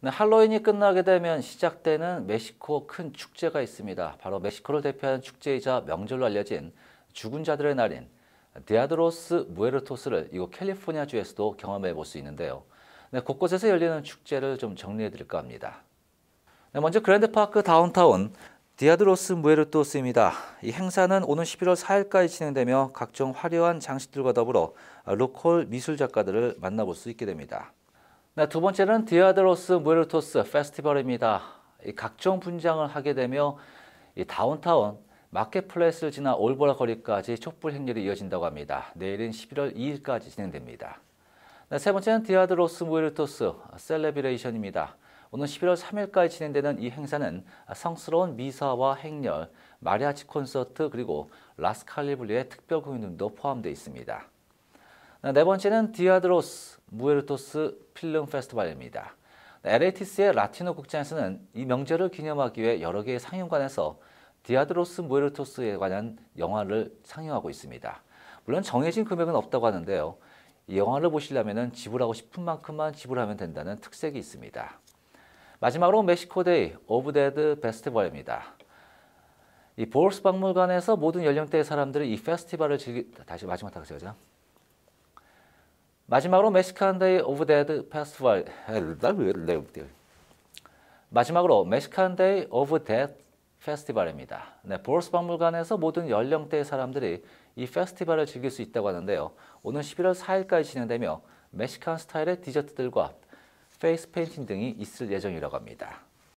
네, 할로윈이 끝나게 되면 시작되는 멕시코 큰 축제가 있습니다. 바로 멕시코를 대표하는 축제이자 명절로 알려진 죽은 자들의 날인 디아드로스 무에르토스를 이곳 캘리포니아주에서도 경험해 볼 수 있는데요. 네, 곳곳에서 열리는 축제를 좀 정리해 드릴까 합니다. 네, 먼저 그랜드파크 다운타운 디아드로스 무에르토스입니다. 이 행사는 오는 11월 4일까지 진행되며 각종 화려한 장식들과 더불어 로컬 미술 작가들을 만나볼 수 있게 됩니다. 네, 두 번째는 디아드로스 무에르토스 페스티벌입니다. 각종 분장을 하게 되며 다운타운 마켓플레이스를 지나 올보라 거리까지 촛불 행렬이 이어진다고 합니다. 내일인 11월 2일까지 진행됩니다. 네, 세 번째는 디아드로스 무에르토스 셀레브레이션입니다. 오늘 11월 3일까지 진행되는 이 행사는 성스러운 미사와 행렬, 마리아치 콘서트 그리고 라스칼리블리의 특별 공연 등도 포함되어 있습니다. 네, 네 번째는 디아드로스 무에르토스 필름 페스티벌입니다. LATC의 네, 라티노 극장에서는 이 명절을 기념하기 위해 여러 개의 상영관에서 디아드로스 무에르토스에 관한 영화를 상영하고 있습니다. 물론 정해진 금액은 없다고 하는데요. 이 영화를 보시려면 지불하고 싶은 만큼만 지불하면 된다는 특색이 있습니다. 마지막으로 멕시코데이 오브 데드 페스티벌입니다. 이 보르스 박물관에서 모든 연령대의 사람들이 이 페스티벌을 즐기 다시 마지막 다시 하죠. 마지막으로 멕시칸 데이 오브 데드 페스티벌 마지막으로 멕시칸 데이 오브 데드 페스티벌입니다. 네, 보르스 박물관에서 모든 연령대의 사람들이 이 페스티벌을 즐길 수 있다고 하는데요. 오는 11월 4일까지 진행되며 멕시칸 스타일의 디저트들과 페이스 페인팅 등이 있을 예정이라고 합니다.